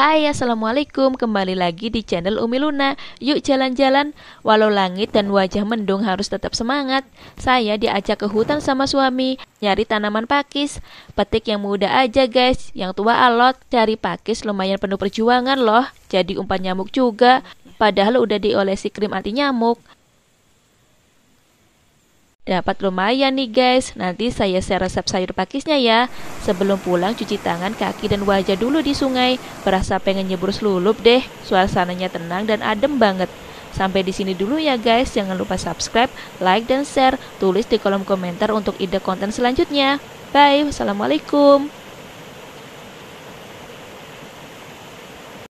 Hai assalamualaikum kembali lagi di channel Umi Luna Yuk jalan-jalan Walau langit dan wajah mendung harus tetap semangat Saya diajak ke hutan sama suami Nyari tanaman pakis Petik yang muda aja guys Yang tua alot Cari pakis lumayan penuh perjuangan loh Jadi umpan nyamuk juga Padahal udah diolesi krim anti nyamuk Dapat lumayan nih guys. Nanti saya share resep sayur pakisnya ya. Sebelum pulang cuci tangan, kaki dan wajah dulu di sungai. Berasa pengen nyebur selulup deh. Suasananya tenang dan adem banget. Sampai di sini dulu ya guys. Jangan lupa subscribe, like dan share. Tulis di kolom komentar untuk ide konten selanjutnya. Bye. Wassalamualaikum.